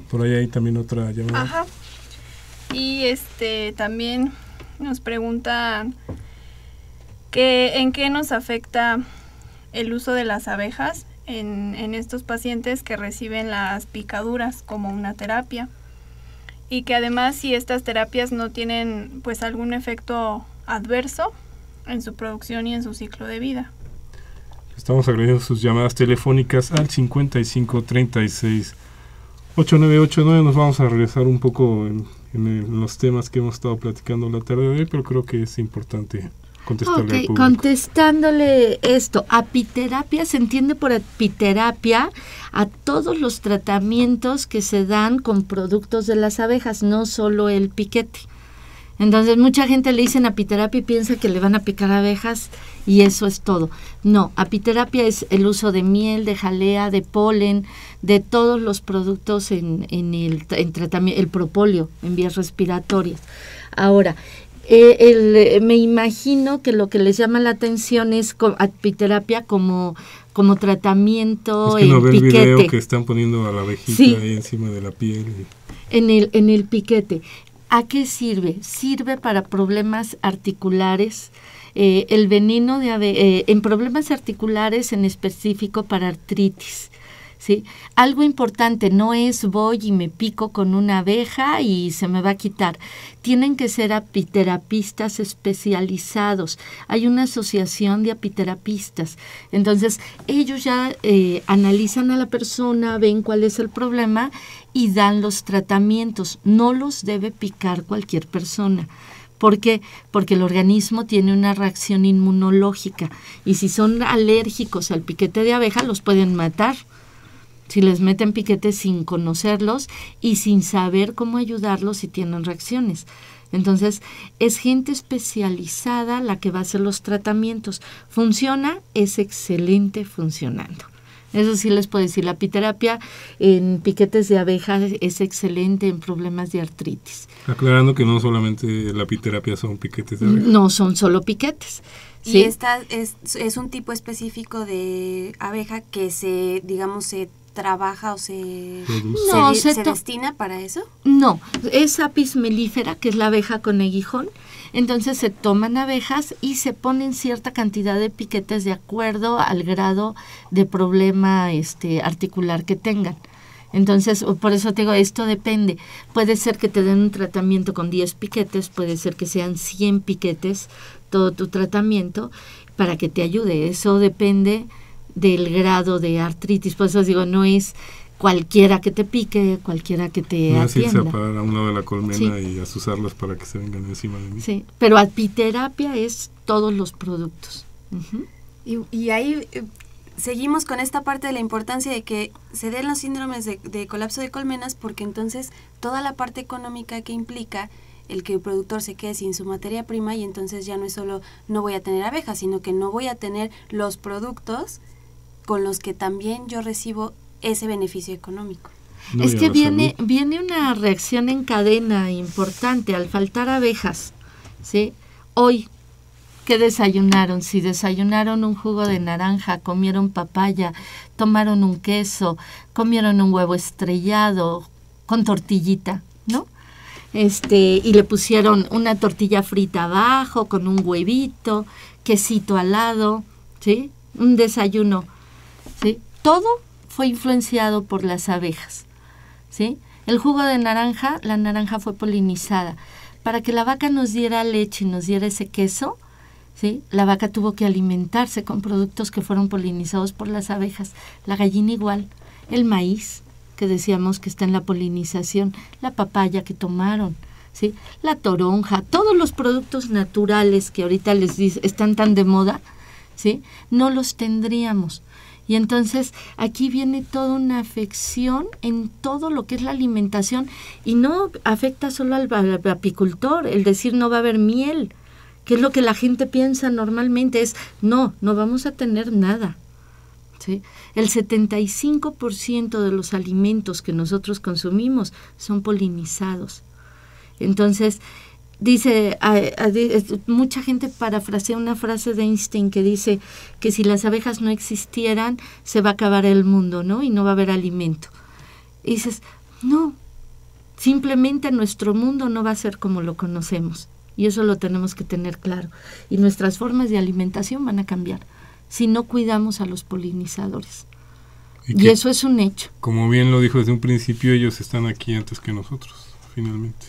Por ahí hay también otra llamada. Ajá. Y este también nos preguntan en qué nos afecta el uso de las abejas en, en, estos pacientes que reciben las picaduras como una terapia y que además si estas terapias no tienen pues algún efecto adverso en su producción y en su ciclo de vida. Estamos agradeciendo sus llamadas telefónicas al 5536 8989. Nos vamos a regresar un poco en, los temas que hemos estado platicando la tarde de hoy, pero creo que es importante contestarle. Okay, contestándole esto, apiterapia se entiende por apiterapia a todos los tratamientos que se dan con productos de las abejas, no solo el piquete. Entonces mucha gente le dicen apiterapia y piensa que le van a picar abejas y eso es todo. No, apiterapia es el uso de miel, de jalea, de polen, de todos los productos en, el, tratamiento, el propóleo en vías respiratorias. Ahora, eh, eh, me imagino que lo que les llama la atención es apiterapia como, como tratamiento es que no el video que están poniendo a la abejita ahí encima de la piel. En el, en el piquete. ¿A qué sirve? Sirve para problemas articulares. Eh, el veneno de eh, en problemas articulares, en específico para artritis. ¿sí? Algo importante, no es voy y me pico con una abeja y se me va a quitar. Tienen que ser apiterapistas especializados. Hay una asociación de apiterapistas. Entonces, ellos ya eh, analizan a la persona, ven cuál es el problema y dan los tratamientos. No los debe picar cualquier persona. ¿Por qué? Porque el organismo tiene una reacción inmunológica y si son alérgicos al piquete de abeja los pueden matar si les meten piquetes sin conocerlos y sin saber cómo ayudarlos si tienen reacciones. Entonces, es gente especializada la que va a hacer los tratamientos. Funciona, es excelente funcionando. Eso sí les puedo decir, la piterapia en piquetes de abejas es excelente en problemas de artritis. Aclarando que no solamente la apiterapia son piquetes de abejas. No son solo piquetes. Y esta es, es, un tipo específico de abeja que se, digamos, se trabaja o se, no, se, destina para eso? No, es apis melífera, que es la abeja con aguijón. Entonces se toman abejas y se ponen cierta cantidad de piquetes de acuerdo al grado de problema este, articular que tengan. Entonces, por eso te digo, esto depende. Puede ser que te den un tratamiento con 10 piquetes, puede ser que sean 100 piquetes todo tu tratamiento para que te ayude. Eso depende del grado de artritis. Por eso digo, no es cualquiera que te pique, cualquiera que te no atienda. a uno de la colmena y asusarlos para que se vengan encima de mí. Sí, pero apiterapia es todos los productos. y, ahí eh, seguimos con esta parte de la importancia de que se den los síndromes de, de colapso de colmenas porque entonces toda la parte económica que implica el que el productor se quede sin su materia prima y entonces ya no es solo no voy a tener abejas, sino que no voy a tener los productos con los que también yo recibo ese beneficio económico. es que viene, viene una reacción en cadena importante al faltar abejas. ¿sí? Hoy, ¿qué desayunaron? Si desayunaron un jugo de naranja, comieron papaya, tomaron un queso, comieron un huevo estrellado con tortillita, ¿no? Este, y le pusieron una tortilla frita abajo, con un huevito, quesito al lado, ¿sí? Un desayuno ¿sí? Todo fue influenciado por las abejas, ¿sí? El jugo de naranja, la naranja fue polinizada. Para que la vaca nos diera leche y nos diera ese queso, ¿sí? La vaca tuvo que alimentarse con productos que fueron polinizados por las abejas. La gallina igual, el maíz, que decíamos que está en la polinización, la papaya que tomaron, ¿sí? La toronja, todos los productos naturales que ahorita les dice, están tan de moda, ¿sí? No los tendríamos. Y entonces aquí viene toda una afección en todo lo que es la alimentación y no afecta solo al, apicultor, el decir no va a haber miel, que es lo que la gente piensa normalmente, es no, no vamos a tener nada. El 75% de los alimentos que nosotros consumimos son polinizados. Entonces, dice, mucha gente parafrasea una frase de Einstein que dice que si las abejas no existieran, se va a acabar el mundo, ¿no? Y no va a haber alimento. Y dices, no, simplemente nuestro mundo no va a ser como lo conocemos. Y eso lo tenemos que tener claro. Y nuestras formas de alimentación van a cambiar si no cuidamos a los polinizadores. y eso es un hecho. Como bien lo dijo desde un principio, ellos están aquí antes que nosotros, finalmente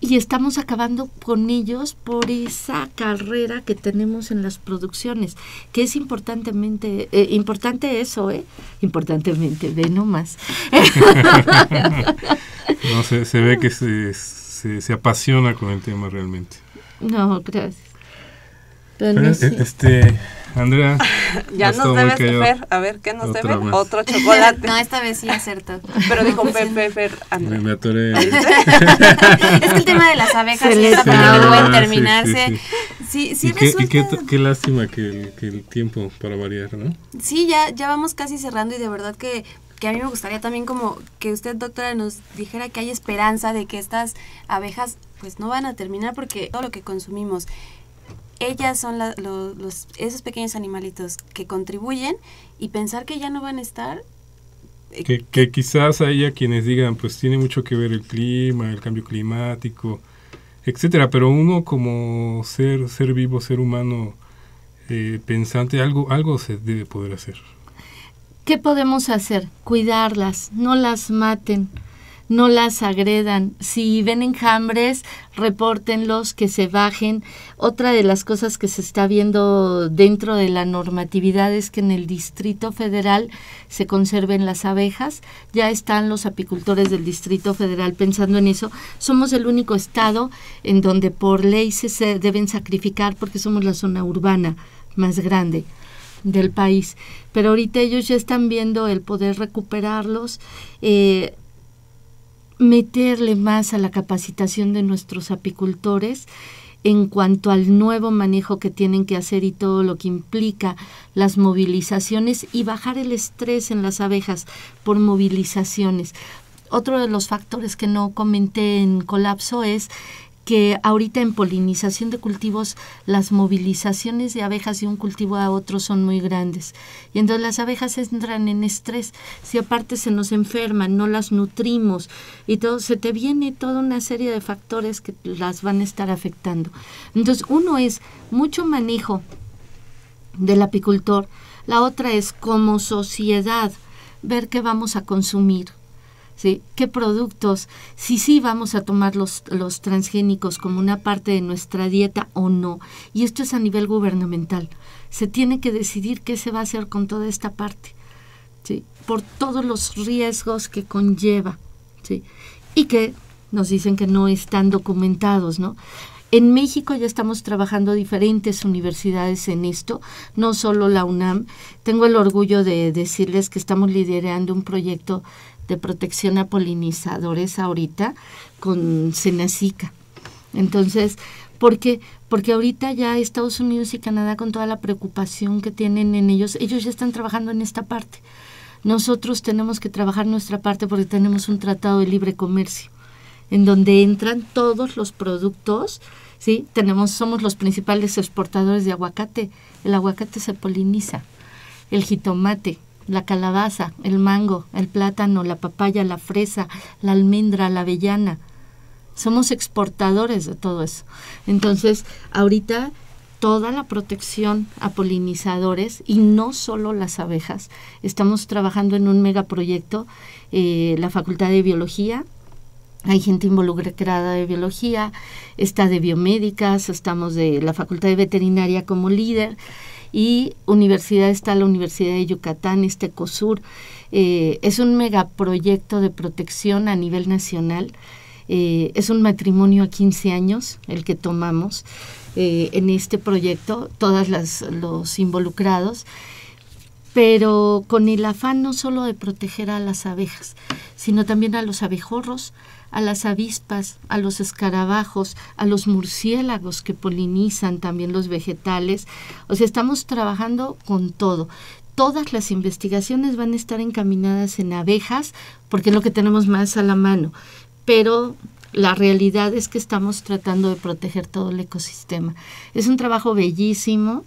y estamos acabando con ellos por esa carrera que tenemos en las producciones, que es importantemente, eh, importante eso, ¿eh? Importantemente, ve nomás. *laughs* no, se, se ve que se, se apasiona con el tema realmente. No, gracias este, Andrea. *laughs* ya nos debes Fer. A ver, ¿qué nos debe? Otro chocolate. *laughs* no, esta vez sí acertó. Pero dijo Pepe, Andrea. Me atoré. *laughs* es que el tema de las abejas sí, está para ah, terminarse. Sí, sí, ¿Y, qué, lástima que el, que el tiempo para variar, ¿no? Sí, ya, ya vamos casi cerrando y de verdad que que a mí me gustaría también como que usted, doctora, nos dijera que hay esperanza de que estas abejas pues no van a terminar porque todo lo que consumimos, ellas son los, esos pequeños animalitos que contribuyen y pensar que ya no van a estar. Eh, que, quizás haya quienes digan, pues tiene mucho que ver el clima, el cambio climático, etcétera, pero uno como ser, ser vivo, ser humano eh, pensante, algo, algo se debe poder hacer. ¿Qué podemos hacer? Cuidarlas, no las maten no las agredan. Si ven enjambres, repórtenlos, que se bajen. Otra de las cosas que se está viendo dentro de la normatividad es que en el Distrito Federal se conserven las abejas. Ya están los apicultores del Distrito Federal pensando en eso. Somos el único estado en donde por ley se deben sacrificar porque somos la zona urbana más grande del país. Pero ahorita ellos ya están viendo el poder recuperarlos. Eh, meterle más a la capacitación de nuestros apicultores en cuanto al nuevo manejo que tienen que hacer y todo lo que implica las movilizaciones y bajar el estrés en las abejas por movilizaciones. Otro de los factores que no comenté en colapso es que ahorita en polinización de cultivos las movilizaciones de abejas de un cultivo a otro son muy grandes. Y entonces las abejas entran en estrés. Si aparte se nos enferman, no las nutrimos y todo, se te viene toda una serie de factores que las van a estar afectando. Entonces uno es mucho manejo del apicultor. La otra es como sociedad ver qué vamos a consumir, ¿Qué productos? Si sí vamos a tomar los, los transgénicos como una parte de nuestra dieta o no. Y esto es a nivel gubernamental. Se tiene que decidir qué se va a hacer con toda esta parte, Por todos los riesgos que conlleva, Y que nos dicen que no están documentados, ¿no? En México ya estamos trabajando diferentes universidades en esto, no solo la UNAM. Tengo el orgullo de decirles que estamos liderando un proyecto de protección a polinizadores ahorita con Senacica. Entonces, ¿por qué? Porque ahorita ya Estados Unidos y Canadá con toda la preocupación que tienen en ellos, ellos ya están trabajando en esta parte. Nosotros tenemos que trabajar nuestra parte porque tenemos un tratado de libre comercio en donde entran todos los productos, ¿sí? Tenemos somos los principales exportadores de aguacate. El aguacate se poliniza, el jitomate la calabaza, el mango, el plátano, la papaya, la fresa, la almendra, la avellana. Somos exportadores de todo eso. Entonces, ahorita toda la protección a polinizadores y no solo las abejas. Estamos trabajando en un megaproyecto, eh, la Facultad de Biología. Hay gente involucrada de biología, está de biomédicas, estamos de la Facultad de Veterinaria como líder y universidad está la Universidad de Yucatán, este COSUR, eh, es un megaproyecto de protección a nivel nacional. Eh, es un matrimonio a 15 años el que tomamos eh, en este proyecto, todos los involucrados pero con el afán no solo de proteger a las abejas, sino también a los abejorros, a las avispas, a los escarabajos, a los murciélagos que polinizan también los vegetales. O sea, estamos trabajando con todo. Todas las investigaciones van a estar encaminadas en abejas, porque es lo que tenemos más a la mano. Pero la realidad es que estamos tratando de proteger todo el ecosistema. Es un trabajo bellísimo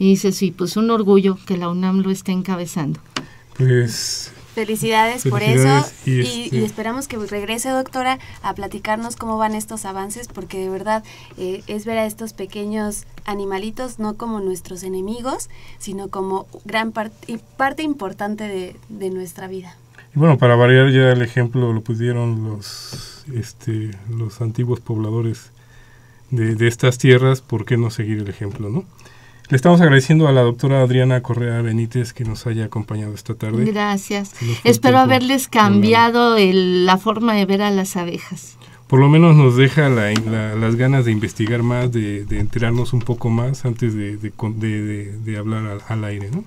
y dice, sí, pues un orgullo que la UNAM lo esté encabezando. Pues Felicidades, por eso y, este esperamos que regrese doctora a platicarnos cómo van estos avances porque de verdad eh, es ver a estos pequeños animalitos no como nuestros enemigos sino como gran parte y parte importante de, nuestra vida. Y bueno, para variar ya el ejemplo lo pusieron los, este, los antiguos pobladores de, de estas tierras, ¿por qué no seguir el ejemplo? no le estamos agradeciendo a la doctora Adriana Correa Benítez que nos haya acompañado esta tarde. Gracias. Espero haberles cambiado la forma de ver a las abejas. Por lo menos nos deja las ganas de investigar más, de, enterarnos un poco más antes de, hablar al, al aire, ¿no?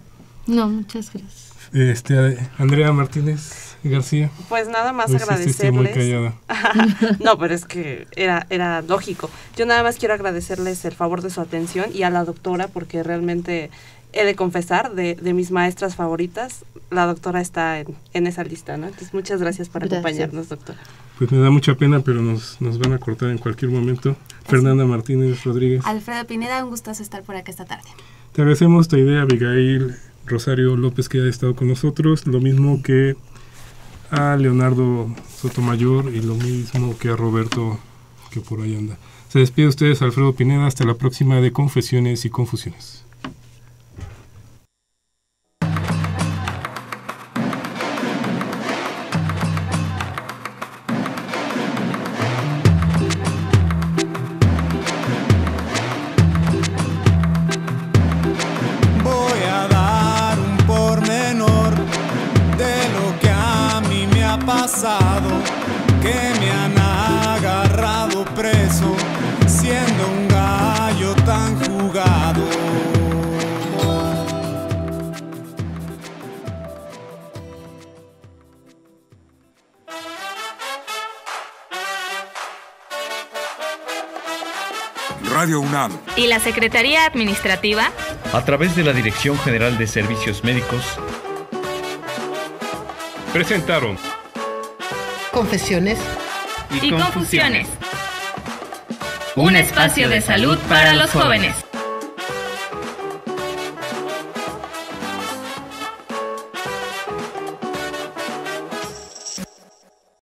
No, muchas gracias. Este, Andrea Martínez García. Pues nada más agradecerles. Muy *laughs* no, pero es que era, era lógico. Yo nada más quiero agradecerles el favor de su atención y a la doctora porque realmente he de confesar, de, mis maestras favoritas, la doctora está en, esa lista, ¿no? Entonces, muchas gracias por acompañarnos, doctora. Pues me da mucha pena, pero nos, van a cortar en cualquier momento. Fernanda Martínez Rodríguez. Alfredo Pineda, un gusto estar por acá esta tarde. Te agradecemos tu idea, Abigail Rosario López que ha estado con nosotros, lo mismo que a Leonardo Sotomayor y lo mismo que a Roberto que por ahí anda. Se despide ustedes Alfredo Pineda, hasta la próxima de Confesiones y Confusiones. y la Secretaría Administrativa a través de la Dirección General de Servicios Médicos presentaron Confesiones y, confusiones. Un espacio de salud para los jóvenes.